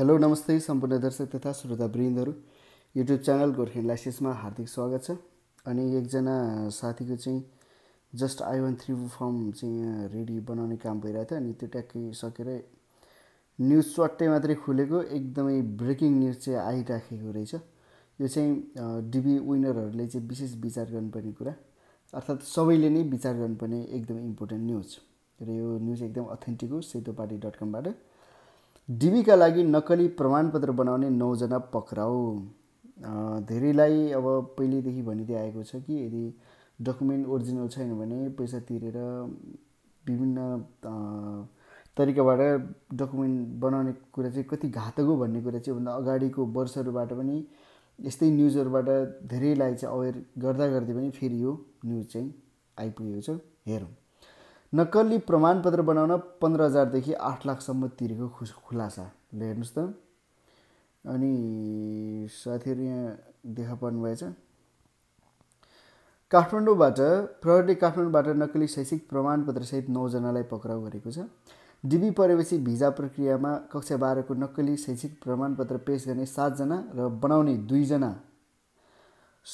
hello नमस्ते सम्पूर्ण दर्शक तथा श्रोता वृन्दहरू युट्युब च्यानल गोर्खेन लाइसेन्समा हार्दिक स्वागत छ अनि एकजना साथीको चाहिँ just I one three firm चाहिँ रेडी बनाउने काम भइरहेको थियो अनि त्यो ट्याक्कै सकेर न्युज चट्टै मात्रै खुलेको एकदमै ब्रेकिङ न्युज चाहिँ आइराखेको रहेछ यो चाहिँ डिबी विनरहरूले चाहिँ विशेष विचार गर्नुपर्ने कुरा अर्थात् सबैले नै विचार गर्नुपर्ने एकदम इम्पोर्टेन्ट न्युज र यो न्युज एकदम अथेन्टिक हो सेतोपाटी डट कमबाट डिबीका लागि नक्कली प्रमाणपत्र बनाउने नौजना पक्राउ धेरैलाई अब पहिल्यैदेखि भनिँदै आएको छ कि यदि डकुमेन्ट ओरिजिनल छैन भने पैसा तिरेर विभिन्न तरिकाबाट डकुमेन्ट बनाउने कुरा चाहिँ कति घातक हो भन्ने कुरा चाहिँ भन्दा अगाडिको वर्षहरूबाट पनि यस्तै न्युजहरूबाट धेरैलाई चाहिँ अवेर गर्दा गर्दै पनि फेरि यो न्युज चाहिँ आइपुगेको छ हेरौँ नक्कली प्रमाणपत्र बनाउन पन्ध्र हजारदेखि आठ लाखसम्म तिरेको खु खुलासा ल हेर्नुहोस् त अनि साथीहरू यहाँ देखा पर्नुभएछ काठमाडौँबाट प्रहरीले काठमाडौँबाट नक्कली शैक्षिक प्रमाणपत्रसहित नौजनालाई पक्राउ गरेको छ डिबी परेपछि भिजा प्रक्रियामा कक्षा बाह्रको नक्कली शैक्षिक प्रमाणपत्र पेस गर्ने सातजना र बनाउने दुईजना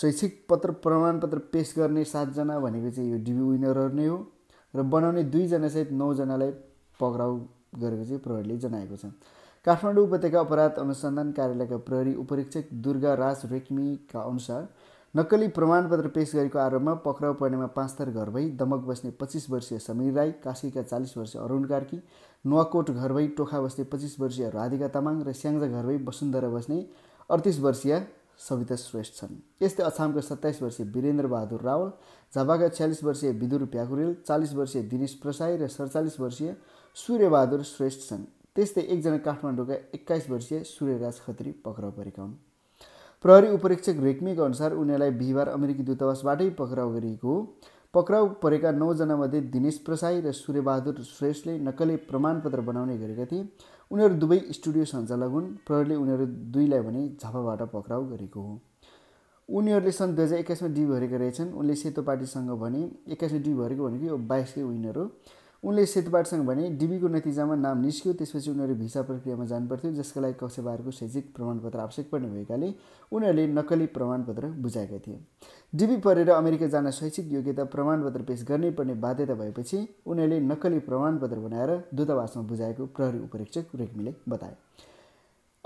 शैक्षिक पत्र प्रमाणपत्र पेस गर्ने सातजना भनेको चाहिँ यो डिबी विनरहरू नै हो र बनाउने दुईजनासहित नौजनालाई पक्राउ गरेको चाहिँ प्रहरीले जनाएको छ काठमाडौँ उपत्यका अपराध अनुसन्धान कार्यालयका प्रहरी उपरीक्षक दुर्गा राज रेग्मीका अनुसार नक्कली प्रमाणपत्र पेश गरेको आरोपमा पक्राउ पर्नेमा पाँच थर घर भई दमक बस्ने पच्चिस वर्षीय समीर राई कास्कीका चालिस वर्षीय अरुण कार्की नुवाकोट घर भई टोखा बस्ने पच्चिस वर्षीय राधिका तामाङ र स्याङ्जा घर भई वसुन्धरा बस्ने अडतिस वर्षीय सविता श्रेष्ठ छन् यस्तै अछामका सत्ताइस वर्षीय वीरेन्द्र बहादुर रावल झापाका छ्यालिस वर्षीय विदुर प्याकुरेल चालिस वर्षीय दिनेश प्रसाई र सडचालिस वर्षीय सूर्यबहादुर श्रेष्ठ छन् त्यस्तै एकजना काठमाडौँका एक्काइस वर्षीय सूर्यराज खत्री पक्राउ परेका हुन् प्रहरी उपरीक्षक रेग्मीको अनुसार उनीहरूलाई बिहिबार अमेरिकी दूतावासबाटै पक्राउ गरिएको हो पक्राउ परेका नौजनामध्ये दिनेश प्रसाई र सूर्यबहादुर श्रेष्ठले नक्कली प्रमाणपत्र बनाउने गरेका थिए उनीहरू दुवै स्टुडियो सञ्चालक हुन् प्रहरले उनीहरू दुईलाई भने झापाबाट पक्राउ गरेको हो उनीहरूले सन् दुई हजार एक्काइसमा डी भरेका रहेछन् उनले सेतो पार्टीसँग भने एक्काइसमा डी भरेको भनेको यो बाइसकै विनर हो उनले सेतबाटसँग भने डिबीको नतिजामा नाम निस्क्यो त्यसपछि उनीहरू भिसा प्रक्रियामा जानुपर्थ्यो जसका लागि कक्षा शैक्षिक प्रमाणपत्र आवश्यक पर्ने भएकाले उनीहरूले नक्कली प्रमाणपत्र बुझाएका थिए डिबी परेर अमेरिका जान शैक्षिक योग्यता प्रमाणपत्र पेस गर्नै पर्ने बाध्यता भएपछि उनीहरूले नक्कली प्रमाणपत्र बनाएर दूतावासमा बुझाएको प्रहरी उपरीक्षक रेग्मीले बताए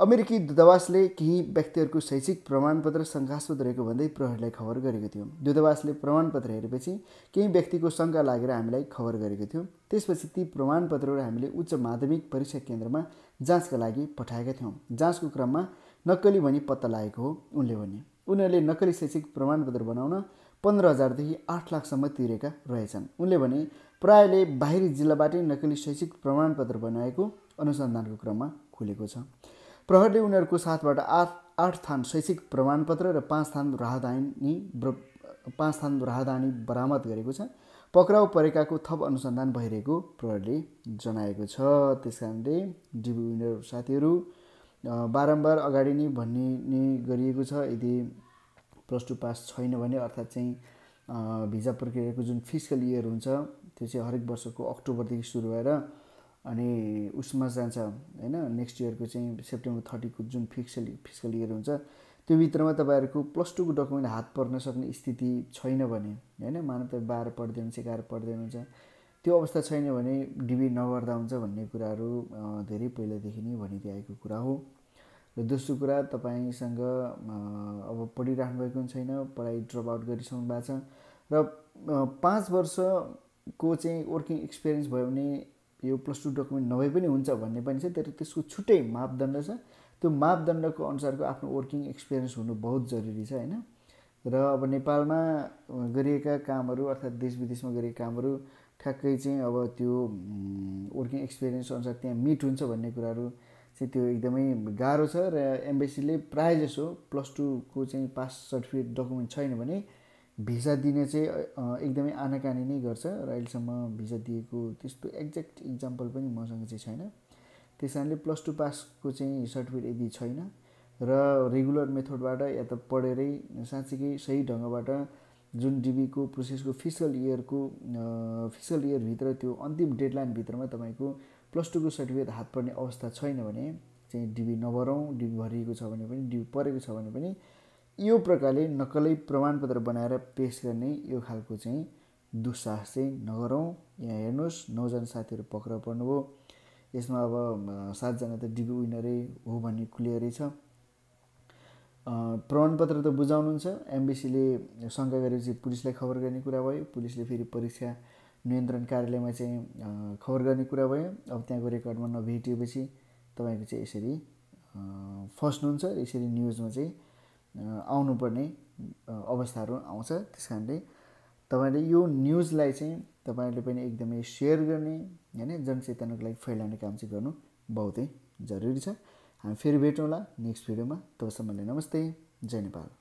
अमेरिकी दूतावासले केही व्यक्तिहरूको शैक्षिक प्रमाणपत्र शङ्कास्पद रहेको भन्दै प्रहरीलाई खबर गरेको थियो दूतावासले प्रमाणपत्र हेरेपछि केही व्यक्तिको शङ्का लागेर हामीलाई खबर गरेको थियो त्यसपछि ती प्रमाणपत्रहरू हामीले उच्च माध्यमिक परीक्षा केन्द्रमा जाँचका लागि पठाएका थियौँ जाँचको क्रममा नक्कली भनी पत्ता लागेको हो उनले भने उनीहरूले नक्कली शैक्षिक प्रमाणपत्र बनाउन पन्ध्र हजारदेखि आठ लाखसम्म तिरेका रहेछन् उनले भने प्रायले बाहिरी जिल्लाबाटै नक्कली शैक्षिक प्रमाणपत्र बनाएको अनुसन्धानको क्रममा खुलेको छ प्रहरले उनीहरूको साथबाट आठ आठ थान शैक्षिक प्रमाणपत्र र पाँच थान राहदानी पाँच थान राहदानी बरामद गरेको छ पक्राउ परेकाको थप अनुसन्धान भइरहेको प्रहरले जनाएको छ त्यस कारणले डिबी विनर साथीहरू बारम्बार अगाडि नै भन्ने नै गरिएको छ यदि प्लस टू पास छैन भने अर्थात् चाहिँ भिजा प्रक्रियाको जुन फिजिकल इयर हुन्छ त्यो चाहिँ हरेक वर्षको अक्टोबरदेखि सुरु भएर अनि उसमा जान्छ होइन नेक्स्ट इयरको चाहिँ सेप्टेम्बर थर्टीको जुन फिक्सल फिजिकल इयर हुन्छ त्यो भित्रमा तपाईँहरूको प्लस टूको डकुमेन्ट हात पर्न सक्ने स्थिति छैन भने होइन मान त बाह्र पढ्दै हुन्छ एघार पढ्दै हुन्छ त्यो अवस्था छैन भने डिबी नगर्दा हुन्छ भन्ने कुराहरू धेरै पहिलादेखि नै भनिँदै आएको कुरा हो र दोस्रो कुरा तपाईँसँग अब पढिराख्नु भएको छैन पढाइ ड्रप आउट गरिसक्नु भएको छ र पाँच वर्षको चाहिँ वर्किङ एक्सपिरियन्स भयो भने यो प्लस टू डकुमेन्ट नभए पनि हुन्छ भन्ने पनि छ तर त्यसको छुट्टै मापदण्ड छ त्यो मापदण्डको अनुसारको आफ्नो वर्किङ एक्सपिरियन्स हुनु बहुत जरुरी छ होइन र अब नेपालमा गरिएका कामहरू अर्थात् देश विदेशमा गरिएका कामहरू ठ्याक्कै चाहिँ अब त्यो वर्किङ एक्सपिरियन्स अनुसार त्यहाँ मिट हुन्छ भन्ने कुराहरू चाहिँ त्यो एकदमै गाह्रो छ र एम्बेसीले प्रायः जसो प्लस टूको चाहिँ पास सर्टिफिकेट डकुमेन्ट छैन भने भिजा दिने चाहिँ एकदमै आनाकानी नै गर्छ र अहिलेसम्म भिजा दिएको त्यस्तो एक्ज्याक्ट इक्जाम्पल पनि मसँग चाहिँ छैन त्यस कारणले प्लस टू पासको चाहिँ सर्टिफिकेट यदि छैन र रेगुलर मेथडबाट या त पढेरै साँच्चीकै सही ढङ्गबाट जुन डिबीको प्रोसेसको फिजिकल इयरको फिजिकल इयरभित्र त्यो अन्तिम डेडलाइनभित्रमा तपाईँको प्लस टूको सर्टिफिकेट हात पर्ने अवस्था छैन भने चाहिँ डिबी नभरौँ डिबी भरिएको छ भने पनि डिबी परेको छ भने पनि यो प्रकारले नक्कलै प्रमाणपत्र बनाएर पेस गर्ने यो खालको चाहिँ दुस्साहस चाहिँ नगरौँ यहाँ हेर्नुहोस् नौजना साथीहरू पक्र पर्नुभयो यसमा अब सातजना त डिबी विनरै हो भन्ने क्लियरै छ प्रमाणपत्र त बुझाउनुहुन्छ एमबिसीले शङ्का गरेपछि पुलिसलाई खबर गर्ने कुरा भयो पुलिसले फेरि परीक्षा नियन्त्रण कार्यालयमा चाहिँ खबर गर्ने कुरा भयो अब त्यहाँको रेकर्डमा नभेटिएपछि तपाईँको चाहिँ यसरी फस्नुहुन्छ यसरी न्युजमा चाहिँ आउनुपर्ने अवस्थाहरू आउँछ त्यस कारणले तपाईँले यो न्युजलाई चाहिँ तपाईँहरूले पनि एकदमै सेयर गर्ने होइन जनचेतनाको लागि फैलाउने काम चाहिँ गर्नु बहुतै जरुरी छ हामी फेरि भेटौँला नेक्स्ट भिडियोमा तबसम्मले नमस्ते जय नेपाल